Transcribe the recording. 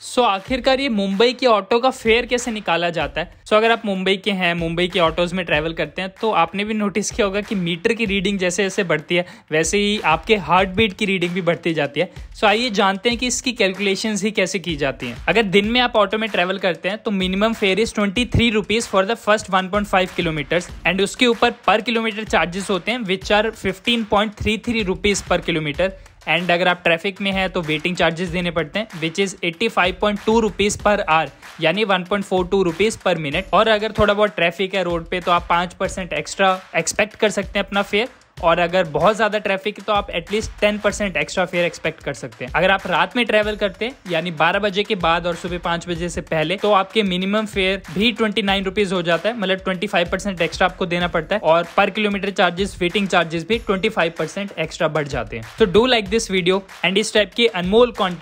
सो so, आखिरकार ये मुंबई के ऑटो का फेयर कैसे निकाला जाता है सो so, अगर आप मुंबई के हैं मुंबई के ऑटोज में ट्रैवल करते हैं तो आपने भी नोटिस किया होगा कि मीटर की रीडिंग जैसे जैसे बढ़ती है वैसे ही आपके हार्ट बीट की रीडिंग भी बढ़ती जाती है सो so, आइए जानते हैं कि इसकी कैलकुलेशन ही कैसे की जाती है अगर दिन में आप ऑटो में ट्रैवल करते हैं तो minimum fare is twenty three rupees for the first one point five kilometre and उसके ऊपर पर किलोमीटर चार्जेस होते हैं which are fifteen point three three rupees per kilometre and अगर आप ट्रैफिक में हैं तो वेटिंग चार्जेस देने पड़ते हैं which is eighty five point two rupees per hour यानी one point four two rupees per minute और अगर थोड़ा बहुत ट्रैफिक है रोड पे तो आप पाँच परसेंट एक्स्ट्रा एक्सपेक्ट कर सकते हैं अपना फेयर और अगर बहुत ज़्यादा ट्रैफिक है तो आप at least ten percent extra fare expect कर सकते हैं अगर आप रात में ट्रेवल करते हैं यानी बारह बजे के बाद और सुबह पांच बजे से पहले तो आपके मिनिमम फेयर भी ट्वेंटी नाइन रुपीज हो जाता है मतलब ट्वेंटी फाइव परसेंट एक्स्ट्रा आपको देना पड़ता है और per kilometre charges waiting charges भी ट्वेंटी फाइव परसेंट एक्स्ट्रा बढ़ जाते हैं तो do like this video and इस टाइप की अनमोल कॉन्टेंट